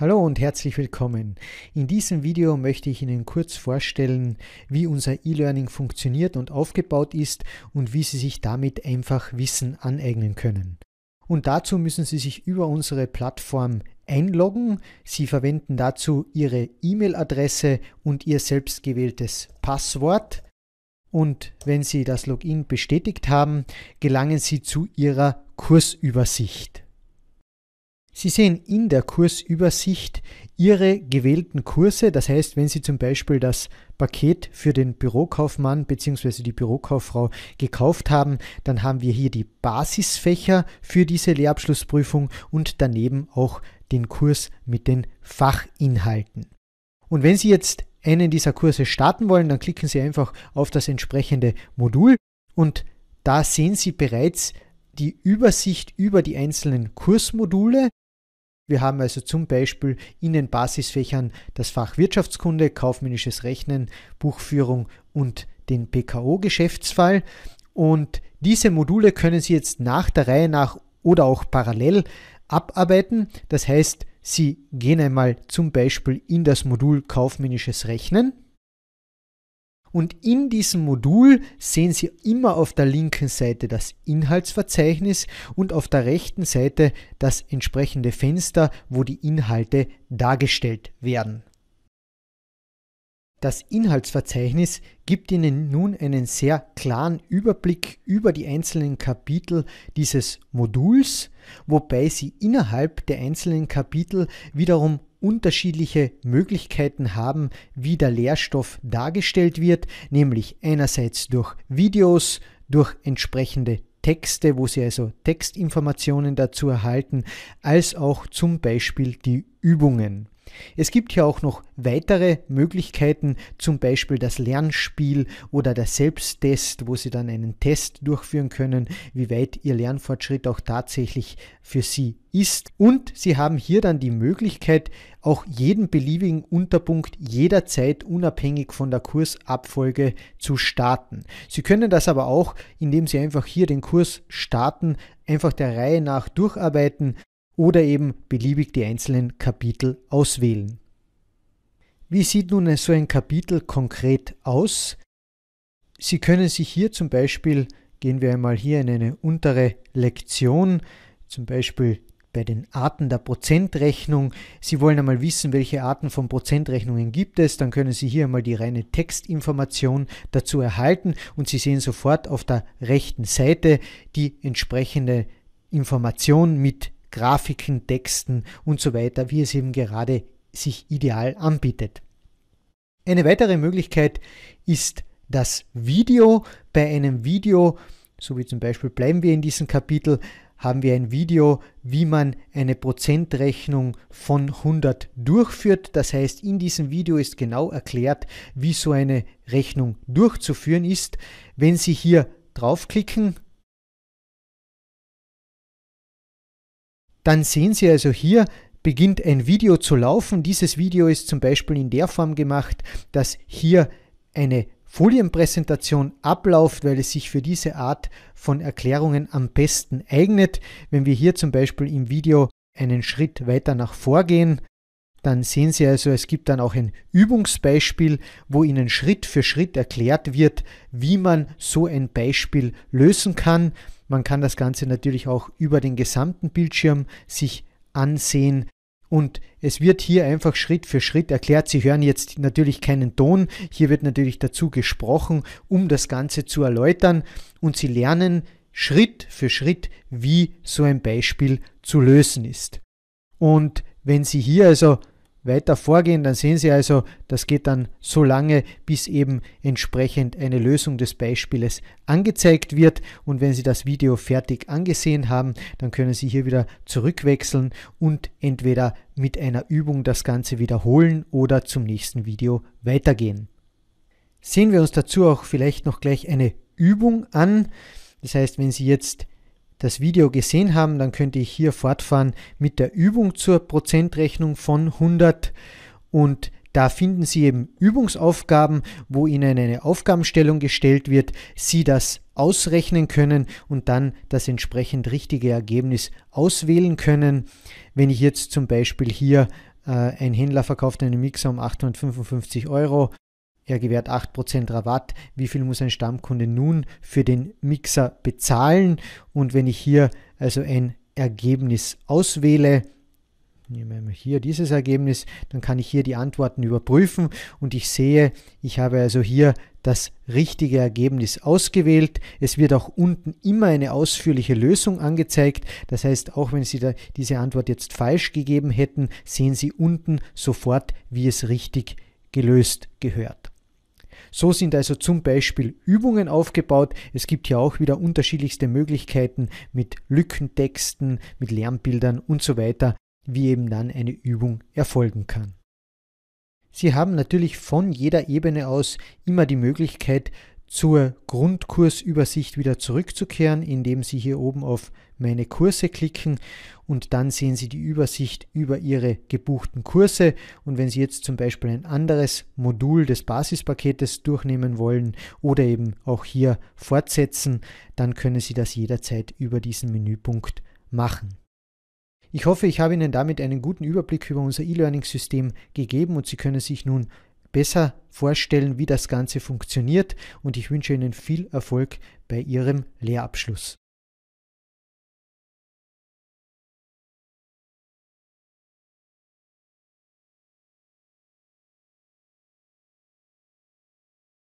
Hallo und herzlich willkommen. In diesem Video möchte ich Ihnen kurz vorstellen, wie unser E-Learning funktioniert und aufgebaut ist und wie Sie sich damit einfach Wissen aneignen können. Und dazu müssen Sie sich über unsere Plattform einloggen. Sie verwenden dazu Ihre E-Mail-Adresse und Ihr selbstgewähltes Passwort. Und wenn Sie das Login bestätigt haben, gelangen Sie zu Ihrer Kursübersicht. Sie sehen in der Kursübersicht Ihre gewählten Kurse. Das heißt, wenn Sie zum Beispiel das Paket für den Bürokaufmann bzw. die Bürokauffrau gekauft haben, dann haben wir hier die Basisfächer für diese Lehrabschlussprüfung und daneben auch den Kurs mit den Fachinhalten. Und wenn Sie jetzt einen dieser Kurse starten wollen, dann klicken Sie einfach auf das entsprechende Modul und da sehen Sie bereits die Übersicht über die einzelnen Kursmodule wir haben also zum Beispiel in den Basisfächern das Fach Wirtschaftskunde, kaufmännisches Rechnen, Buchführung und den PKO-Geschäftsfall. Und diese Module können Sie jetzt nach der Reihe nach oder auch parallel abarbeiten. Das heißt, Sie gehen einmal zum Beispiel in das Modul kaufmännisches Rechnen und in diesem Modul sehen Sie immer auf der linken Seite das Inhaltsverzeichnis und auf der rechten Seite das entsprechende Fenster, wo die Inhalte dargestellt werden. Das Inhaltsverzeichnis gibt Ihnen nun einen sehr klaren Überblick über die einzelnen Kapitel dieses Moduls, wobei Sie innerhalb der einzelnen Kapitel wiederum unterschiedliche Möglichkeiten haben, wie der Lehrstoff dargestellt wird, nämlich einerseits durch Videos, durch entsprechende Texte, wo Sie also Textinformationen dazu erhalten, als auch zum Beispiel die Übungen. Es gibt hier auch noch weitere Möglichkeiten, zum Beispiel das Lernspiel oder der Selbsttest, wo Sie dann einen Test durchführen können, wie weit Ihr Lernfortschritt auch tatsächlich für Sie ist. Und Sie haben hier dann die Möglichkeit, auch jeden beliebigen Unterpunkt jederzeit unabhängig von der Kursabfolge zu starten. Sie können das aber auch, indem Sie einfach hier den Kurs starten, einfach der Reihe nach durcharbeiten oder eben beliebig die einzelnen Kapitel auswählen. Wie sieht nun so ein Kapitel konkret aus? Sie können sich hier zum Beispiel, gehen wir einmal hier in eine untere Lektion, zum Beispiel bei den Arten der Prozentrechnung. Sie wollen einmal wissen, welche Arten von Prozentrechnungen gibt es. Dann können Sie hier einmal die reine Textinformation dazu erhalten und Sie sehen sofort auf der rechten Seite die entsprechende Information mit Grafiken, Texten und so weiter, wie es eben gerade sich ideal anbietet. Eine weitere Möglichkeit ist das Video. Bei einem Video, so wie zum Beispiel bleiben wir in diesem Kapitel, haben wir ein Video, wie man eine Prozentrechnung von 100 durchführt. Das heißt, in diesem Video ist genau erklärt, wie so eine Rechnung durchzuführen ist. Wenn Sie hier draufklicken, dann sehen Sie also hier, beginnt ein Video zu laufen. Dieses Video ist zum Beispiel in der Form gemacht, dass hier eine Folienpräsentation abläuft, weil es sich für diese Art von Erklärungen am besten eignet. Wenn wir hier zum Beispiel im Video einen Schritt weiter nach vorgehen, dann sehen Sie also, es gibt dann auch ein Übungsbeispiel, wo Ihnen Schritt für Schritt erklärt wird, wie man so ein Beispiel lösen kann. Man kann das Ganze natürlich auch über den gesamten Bildschirm sich ansehen. Und es wird hier einfach Schritt für Schritt erklärt. Sie hören jetzt natürlich keinen Ton. Hier wird natürlich dazu gesprochen, um das Ganze zu erläutern. Und Sie lernen Schritt für Schritt, wie so ein Beispiel zu lösen ist. Und wenn Sie hier also weiter vorgehen. Dann sehen Sie also, das geht dann so lange, bis eben entsprechend eine Lösung des Beispieles angezeigt wird. Und wenn Sie das Video fertig angesehen haben, dann können Sie hier wieder zurückwechseln und entweder mit einer Übung das Ganze wiederholen oder zum nächsten Video weitergehen. Sehen wir uns dazu auch vielleicht noch gleich eine Übung an. Das heißt, wenn Sie jetzt das Video gesehen haben, dann könnt ihr hier fortfahren mit der Übung zur Prozentrechnung von 100 und da finden Sie eben Übungsaufgaben, wo Ihnen eine Aufgabenstellung gestellt wird, Sie das ausrechnen können und dann das entsprechend richtige Ergebnis auswählen können. Wenn ich jetzt zum Beispiel hier äh, ein Händler verkauft einen Mixer um 855 Euro er gewährt 8% Rabatt. Wie viel muss ein Stammkunde nun für den Mixer bezahlen? Und wenn ich hier also ein Ergebnis auswähle, nehmen wir hier dieses Ergebnis, dann kann ich hier die Antworten überprüfen und ich sehe, ich habe also hier das richtige Ergebnis ausgewählt. Es wird auch unten immer eine ausführliche Lösung angezeigt. Das heißt, auch wenn Sie diese Antwort jetzt falsch gegeben hätten, sehen Sie unten sofort, wie es richtig gelöst gehört. So sind also zum Beispiel Übungen aufgebaut. Es gibt hier auch wieder unterschiedlichste Möglichkeiten mit Lückentexten, mit Lernbildern und so weiter, wie eben dann eine Übung erfolgen kann. Sie haben natürlich von jeder Ebene aus immer die Möglichkeit, zur Grundkursübersicht wieder zurückzukehren, indem Sie hier oben auf meine Kurse klicken und dann sehen Sie die Übersicht über Ihre gebuchten Kurse. Und wenn Sie jetzt zum Beispiel ein anderes Modul des Basispaketes durchnehmen wollen oder eben auch hier fortsetzen, dann können Sie das jederzeit über diesen Menüpunkt machen. Ich hoffe, ich habe Ihnen damit einen guten Überblick über unser E-Learning-System gegeben und Sie können sich nun besser vorstellen, wie das Ganze funktioniert und ich wünsche Ihnen viel Erfolg bei Ihrem Lehrabschluss.